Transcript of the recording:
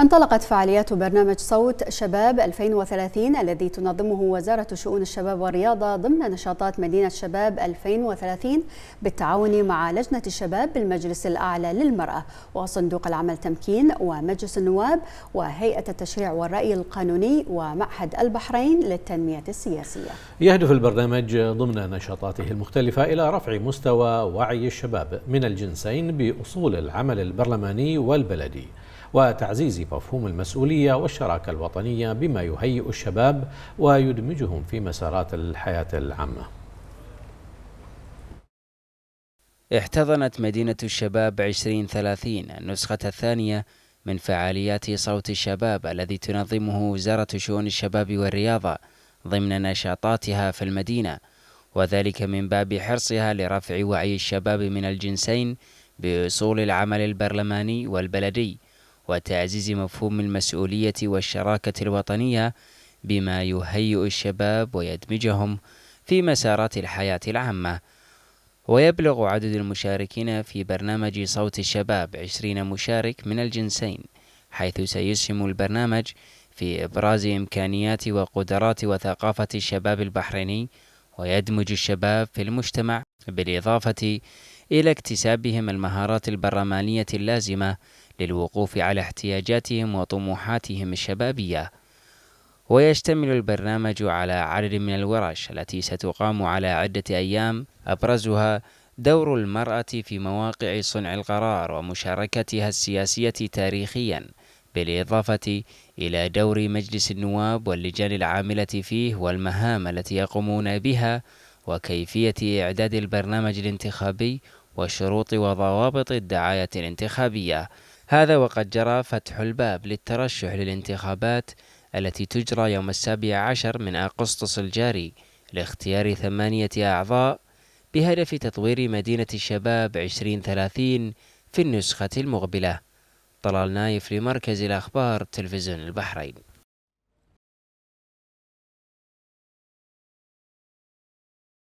انطلقت فعاليات برنامج صوت شباب 2030 الذي تنظمه وزارة شؤون الشباب والرياضة ضمن نشاطات مدينة شباب 2030 بالتعاون مع لجنة الشباب بالمجلس الأعلى للمرأة وصندوق العمل تمكين ومجلس النواب وهيئة التشريع والرأي القانوني ومعهد البحرين للتنمية السياسية يهدف البرنامج ضمن نشاطاته المختلفة إلى رفع مستوى وعي الشباب من الجنسين بأصول العمل البرلماني والبلدي وتعزيز مفهوم المسؤولية والشراكة الوطنية بما يهيئ الشباب ويدمجهم في مسارات الحياة العامة احتضنت مدينة الشباب 2030 النسخة الثانية من فعاليات صوت الشباب الذي تنظمه وزارة شؤون الشباب والرياضة ضمن نشاطاتها في المدينة وذلك من باب حرصها لرفع وعي الشباب من الجنسين بأصول العمل البرلماني والبلدي وتعزيز مفهوم المسؤولية والشراكة الوطنية بما يهيئ الشباب ويدمجهم في مسارات الحياة العامة ويبلغ عدد المشاركين في برنامج صوت الشباب 20 مشارك من الجنسين حيث سيسهم البرنامج في إبراز إمكانيات وقدرات وثقافة الشباب البحريني ويدمج الشباب في المجتمع بالإضافة إلى اكتسابهم المهارات البرلمانية اللازمة للوقوف على احتياجاتهم وطموحاتهم الشبابية ويشتمل البرنامج على عدد من الورش التي ستقام على عدة أيام أبرزها دور المرأة في مواقع صنع القرار ومشاركتها السياسية تاريخيا بالإضافة إلى دور مجلس النواب واللجان العاملة فيه والمهام التي يقومون بها وكيفية إعداد البرنامج الانتخابي وشروط وضوابط الدعاية الانتخابية هذا وقد جرى فتح الباب للترشح للانتخابات التي تجرى يوم السابع عشر من أغسطس الجاري لاختيار ثمانية أعضاء بهدف تطوير مدينة الشباب 2030 في النسخة المقبلة طلال نايف لمركز الأخبار تلفزيون البحرين